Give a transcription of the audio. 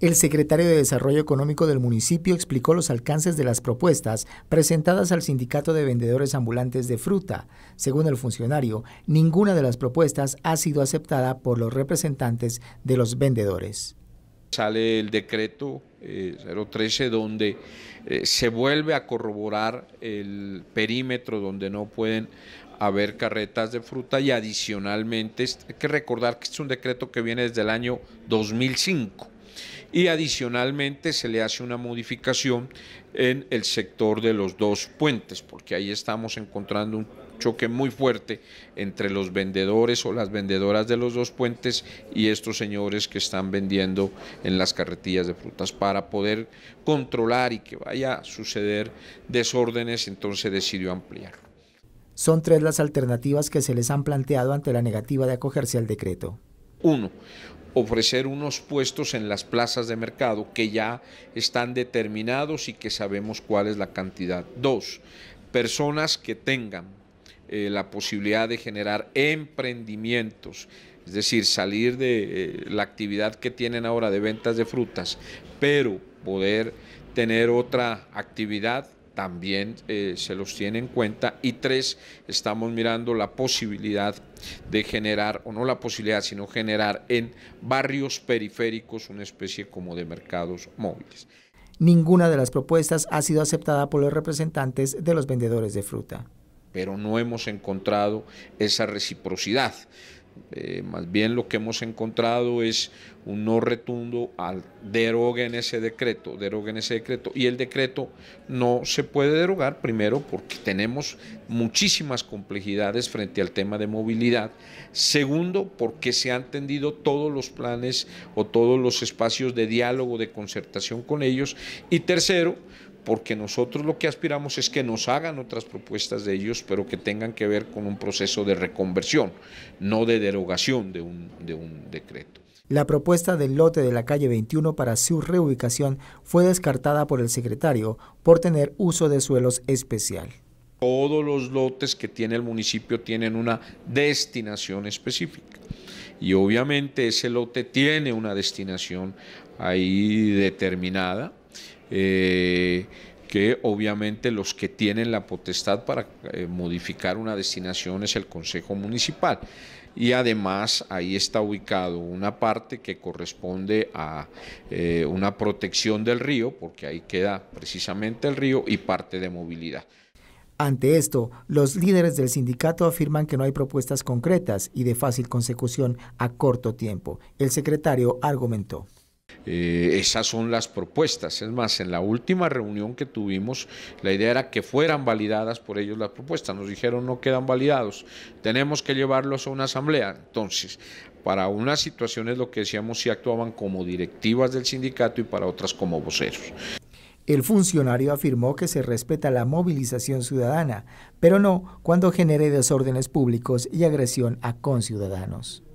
El secretario de Desarrollo Económico del municipio explicó los alcances de las propuestas presentadas al Sindicato de Vendedores Ambulantes de Fruta. Según el funcionario, ninguna de las propuestas ha sido aceptada por los representantes de los vendedores. Sale el decreto 013 eh, donde eh, se vuelve a corroborar el perímetro donde no pueden haber carretas de fruta y adicionalmente hay que recordar que es un decreto que viene desde el año 2005 y adicionalmente se le hace una modificación en el sector de los dos puentes, porque ahí estamos encontrando un choque muy fuerte entre los vendedores o las vendedoras de los dos puentes y estos señores que están vendiendo en las carretillas de frutas para poder controlar y que vaya a suceder desórdenes, entonces decidió ampliar. Son tres las alternativas que se les han planteado ante la negativa de acogerse al decreto. Uno, ofrecer unos puestos en las plazas de mercado que ya están determinados y que sabemos cuál es la cantidad. Dos, personas que tengan eh, la posibilidad de generar emprendimientos, es decir, salir de eh, la actividad que tienen ahora de ventas de frutas, pero poder tener otra actividad también eh, se los tiene en cuenta. Y tres, estamos mirando la posibilidad de generar, o no la posibilidad, sino generar en barrios periféricos una especie como de mercados móviles. Ninguna de las propuestas ha sido aceptada por los representantes de los vendedores de fruta. Pero no hemos encontrado esa reciprocidad. Eh, más bien lo que hemos encontrado es un no retundo al en ese decreto, deroguen ese decreto. Y el decreto no se puede derogar, primero, porque tenemos muchísimas complejidades frente al tema de movilidad. Segundo, porque se han tendido todos los planes o todos los espacios de diálogo, de concertación con ellos. Y tercero, porque nosotros lo que aspiramos es que nos hagan otras propuestas de ellos, pero que tengan que ver con un proceso de reconversión, no de derogación de un, decreto. La propuesta del lote de la calle 21 para su reubicación fue descartada por el secretario por tener uso de suelos especial. Todos los lotes que tiene el municipio tienen una destinación específica y obviamente ese lote tiene una destinación ahí determinada eh, que obviamente los que tienen la potestad para eh, modificar una destinación es el Consejo Municipal. Y además ahí está ubicado una parte que corresponde a eh, una protección del río, porque ahí queda precisamente el río y parte de movilidad. Ante esto, los líderes del sindicato afirman que no hay propuestas concretas y de fácil consecución a corto tiempo. El secretario argumentó. Eh, esas son las propuestas. Es más, en la última reunión que tuvimos, la idea era que fueran validadas por ellos las propuestas. Nos dijeron no quedan validados, tenemos que llevarlos a una asamblea. Entonces, para unas situaciones lo que decíamos si actuaban como directivas del sindicato y para otras como voceros. El funcionario afirmó que se respeta la movilización ciudadana, pero no cuando genere desórdenes públicos y agresión a conciudadanos.